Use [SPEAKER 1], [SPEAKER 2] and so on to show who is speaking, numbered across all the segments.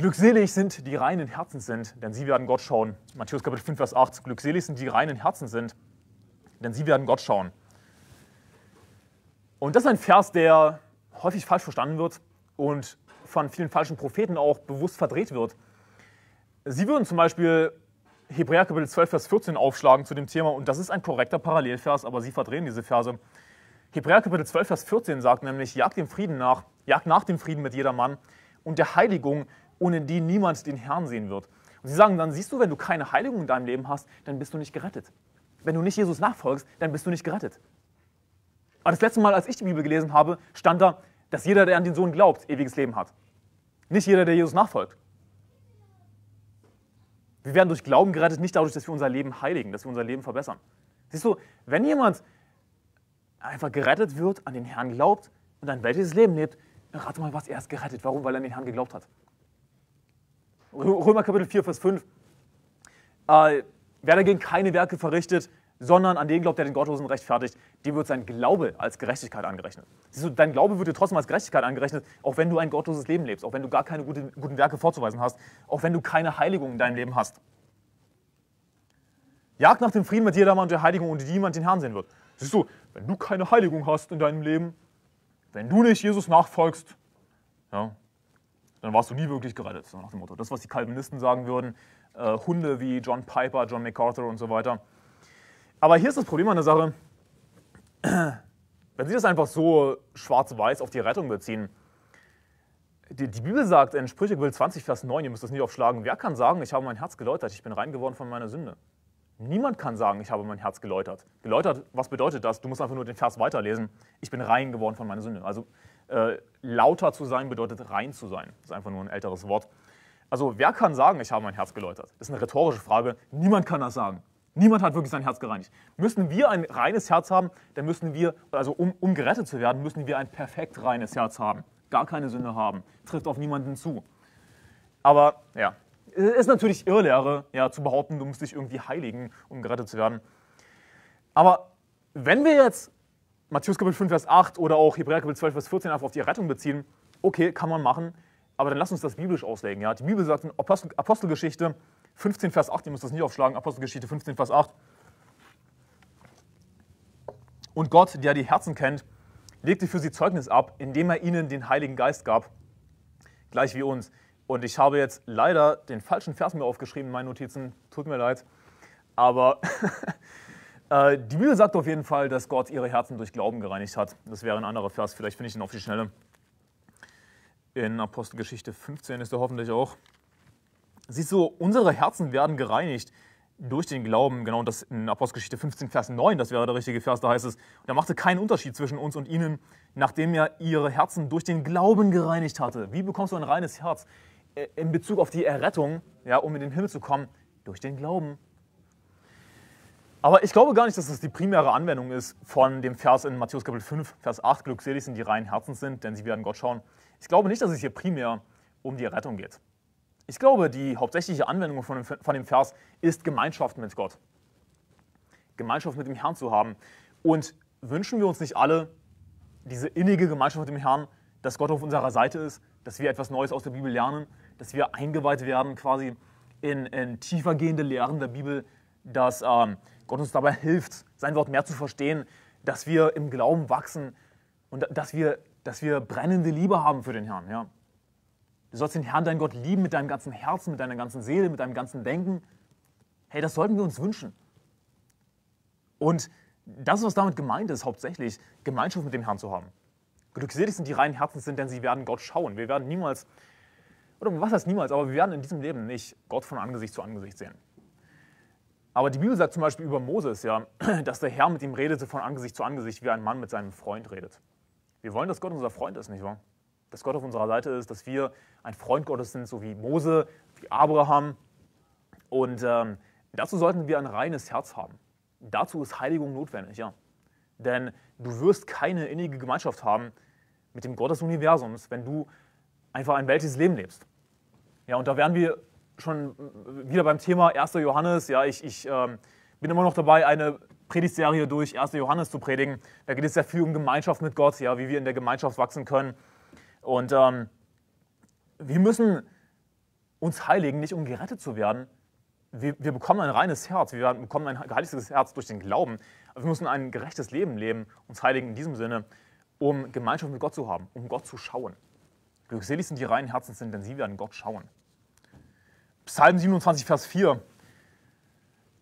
[SPEAKER 1] Glückselig sind die reinen Herzen sind, denn sie werden Gott schauen. Matthäus Kapitel 5, Vers 8. Glückselig sind die reinen Herzen sind, denn sie werden Gott schauen. Und das ist ein Vers, der häufig falsch verstanden wird und von vielen falschen Propheten auch bewusst verdreht wird. Sie würden zum Beispiel Hebräer Kapitel 12, Vers 14 aufschlagen zu dem Thema und das ist ein korrekter Parallelvers, aber Sie verdrehen diese Verse. Hebräer Kapitel 12, Vers 14 sagt nämlich, jagt dem Frieden nach, jagt nach dem Frieden mit jedermann und der Heiligung, ohne die niemand den Herrn sehen wird. Und sie sagen dann, siehst du, wenn du keine Heiligung in deinem Leben hast, dann bist du nicht gerettet. Wenn du nicht Jesus nachfolgst, dann bist du nicht gerettet. Aber das letzte Mal, als ich die Bibel gelesen habe, stand da, dass jeder, der an den Sohn glaubt, ewiges Leben hat. Nicht jeder, der Jesus nachfolgt. Wir werden durch Glauben gerettet, nicht dadurch, dass wir unser Leben heiligen, dass wir unser Leben verbessern. Siehst du, wenn jemand einfach gerettet wird, an den Herrn glaubt und ein weltliches Leben lebt, rate mal, was er ist gerettet. Warum? Weil er an den Herrn geglaubt hat. Römer Kapitel 4, Vers 5. Äh, wer dagegen keine Werke verrichtet, sondern an den glaubt, der den Gottlosen rechtfertigt, dem wird sein Glaube als Gerechtigkeit angerechnet. Siehst du, dein Glaube wird dir trotzdem als Gerechtigkeit angerechnet, auch wenn du ein gottloses Leben lebst, auch wenn du gar keine guten, guten Werke vorzuweisen hast, auch wenn du keine Heiligung in deinem Leben hast. Jagd nach dem Frieden mit jedermann und der Heiligung, und die niemand den Herrn sehen wird. Siehst du, wenn du keine Heiligung hast in deinem Leben, wenn du nicht Jesus nachfolgst, ja, dann warst du nie wirklich gerettet, so nach dem Motto. Das, was die Calvinisten sagen würden, äh, Hunde wie John Piper, John MacArthur und so weiter. Aber hier ist das Problem an der Sache, wenn Sie das einfach so schwarz-weiß auf die Rettung beziehen, die, die, Bibel sagt in Sprüche 20, Vers 9, ihr müsst das nie aufschlagen, wer kann sagen, ich habe mein Herz geläutert, ich bin rein geworden von meiner Sünde? Niemand kann sagen, ich habe mein Herz geläutert. Geläutert, was bedeutet das? Du musst einfach nur den Vers weiterlesen. Ich bin rein geworden von meiner Sünde. Also äh, lauter zu sein bedeutet rein zu sein. Das ist einfach nur ein älteres Wort. Also wer kann sagen, ich habe mein Herz geläutert? Das ist eine rhetorische Frage. Niemand kann das sagen. Niemand hat wirklich sein Herz gereinigt. Müssen wir ein reines Herz haben, dann müssen wir, also um, um gerettet zu werden, müssen wir ein perfekt reines Herz haben. Gar keine Sünde haben. Trifft auf niemanden zu. Aber ja, es ist natürlich Irrlehre, ja, zu behaupten, du musst dich irgendwie heiligen, um gerettet zu werden. Aber wenn wir jetzt Matthäus Kapitel 5, Vers 8 oder auch Hebräer Kapitel 12, Vers 14 einfach auf die Rettung beziehen, okay, kann man machen, aber dann lass uns das biblisch auslegen. Ja? Die Bibel sagt in Apostel, Apostelgeschichte 15, Vers 8, ihr müsst das nicht aufschlagen, Apostelgeschichte 15, Vers 8. Und Gott, der die Herzen kennt, legte für sie Zeugnis ab, indem er ihnen den Heiligen Geist gab, gleich wie uns. Und ich habe jetzt leider den falschen Vers mir aufgeschrieben in meinen Notizen, tut mir leid, aber Äh, die Bibel sagt auf jeden Fall, dass Gott ihre Herzen durch Glauben gereinigt hat. Das wäre ein anderer Vers, vielleicht finde ich ihn auf die Schnelle. In Apostelgeschichte 15 ist er hoffentlich auch. Siehst du, unsere Herzen werden gereinigt durch den Glauben, genau das in Apostelgeschichte 15, Vers 9, das wäre der richtige Vers, da heißt es, er machte keinen Unterschied zwischen uns und ihnen, nachdem er ihre Herzen durch den Glauben gereinigt hatte. Wie bekommst du ein reines Herz äh, in Bezug auf die Errettung, ja, um in den Himmel zu kommen? Durch den Glauben. Aber ich glaube gar nicht, dass das die primäre Anwendung ist von dem Vers in Matthäus Kapitel 5, Vers 8, glückselig sind die reinen Herzens sind, denn sie werden Gott schauen. Ich glaube nicht, dass es hier primär um die Errettung geht. Ich glaube, die hauptsächliche Anwendung von dem, Vers ist Gemeinschaft mit Gott. Gemeinschaft mit dem Herrn zu haben. Und wünschen wir uns nicht alle diese innige Gemeinschaft mit dem Herrn, dass Gott auf unserer Seite ist, dass wir etwas Neues aus der Bibel lernen, dass wir eingeweiht werden quasi in, in tiefer Lehren der Bibel, dass... Ähm, Gott uns dabei hilft, sein Wort mehr zu verstehen, dass wir im Glauben wachsen und dass wir, dass wir brennende Liebe haben für den Herrn. Ja. Du sollst den Herrn, dein Gott, lieben mit deinem ganzen Herzen, mit deiner ganzen Seele, mit deinem ganzen Denken. Hey, das sollten wir uns wünschen. Und das, was damit gemeint ist, hauptsächlich Gemeinschaft mit dem Herrn zu haben. Glückselig sind die reinen Herzens sind, denn sie werden Gott schauen. Wir werden niemals, oder was heißt niemals, aber wir werden in diesem Leben nicht Gott von Angesicht zu Angesicht sehen. Aber die Bibel sagt zum Beispiel über Moses ja, dass der Herr mit ihm redete von Angesicht zu Angesicht, wie ein Mann mit seinem Freund redet. Wir wollen, dass Gott unser Freund ist, nicht wahr? Dass Gott auf unserer Seite ist, dass wir ein Freund Gottes sind, so wie Mose, wie Abraham. Und ähm, dazu sollten wir ein reines Herz haben. Dazu ist Heiligung notwendig, ja. Denn du wirst keine innige Gemeinschaft haben mit dem Gott des Universums, wenn du einfach ein weltliches Leben lebst. Ja, und da werden wir schon äh, wieder beim Thema 1. Johannes. Ja, ich, ich ähm, bin immer noch dabei, eine Predigtserie durch 1. Johannes zu predigen. Da geht es sehr viel um Gemeinschaft mit Gott, ja, wie wir in der Gemeinschaft wachsen können. Und ähm, wir müssen uns heiligen, nicht um gerettet zu werden. Wir, wir bekommen ein reines Herz, wir bekommen ein geheiligtes Herz durch den Glauben. Wir müssen ein gerechtes Leben leben, uns heiligen in diesem Sinne, um Gemeinschaft mit Gott zu haben, um Gott zu schauen. Glückselig sind die reinen Herzens sind, denn sie werden Gott schauen. Psalm 27, Vers 4.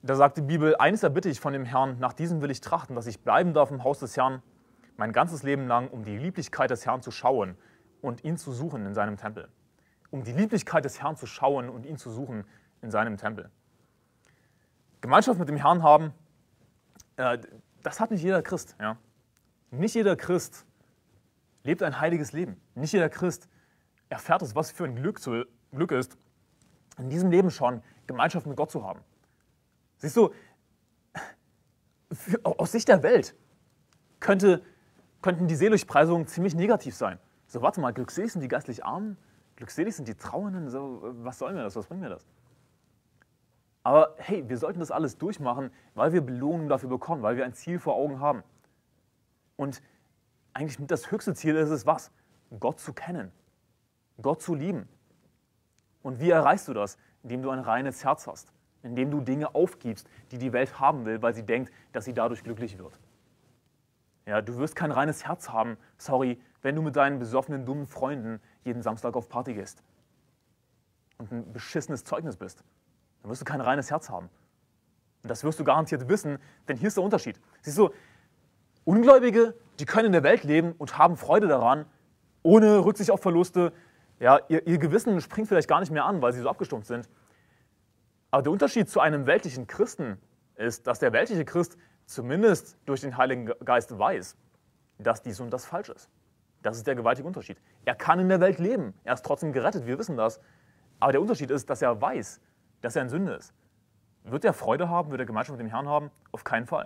[SPEAKER 1] Da sagt die Bibel, eines erbitte ich von dem Herrn, nach diesem will ich trachten, dass ich bleiben darf im Haus des Herrn mein ganzes Leben lang, um die Lieblichkeit des Herrn zu schauen und ihn zu suchen in seinem Tempel. Um die Lieblichkeit des Herrn zu schauen und ihn zu suchen in seinem Tempel. Gemeinschaft mit dem Herrn haben, äh, das hat nicht jeder Christ. Ja? Nicht jeder Christ lebt ein heiliges Leben. Nicht jeder Christ erfährt es, was für ein Glück, zu, Glück ist, in diesem Leben schon Gemeinschaft mit Gott zu haben. Siehst du, für, aus Sicht der Welt könnte, könnten die Seligpreisungen ziemlich negativ sein. So, warte mal, glückselig sind die geistlich Armen, glückselig sind die Trauernden, so, was soll mir das, was bringt mir das? Aber hey, wir sollten das alles durchmachen, weil wir Belohnung dafür bekommen, weil wir ein Ziel vor Augen haben. Und eigentlich das höchste Ziel ist es was? Gott zu kennen, Gott zu lieben, und wie erreichst du das? Indem du ein reines Herz hast, indem du Dinge aufgibst, die die Welt haben will, weil sie denkt, dass sie dadurch glücklich wird. Ja, du wirst kein reines Herz haben, sorry, wenn du mit deinen besoffenen, dummen Freunden jeden Samstag auf Party gehst und ein beschissenes Zeugnis bist. Dann wirst du kein reines Herz haben. Und das wirst du garantiert wissen, denn hier ist der Unterschied. Siehst du, Ungläubige, die können in der Welt leben und haben Freude daran, ohne Rücksicht auf Verluste, ja, ihr, ihr Gewissen springt vielleicht gar nicht mehr an, weil sie so abgestumpft sind. Aber der Unterschied zu einem weltlichen Christen ist, dass der weltliche Christ zumindest durch den Heiligen Geist weiß, dass dies und das falsch ist. Das ist der gewaltige Unterschied. Er kann in der Welt leben, er ist trotzdem gerettet, wir wissen das. Aber der Unterschied ist, dass er weiß, dass er in Sünde ist. Wird er Freude haben, wird er Gemeinschaft mit dem Herrn haben? Auf keinen Fall.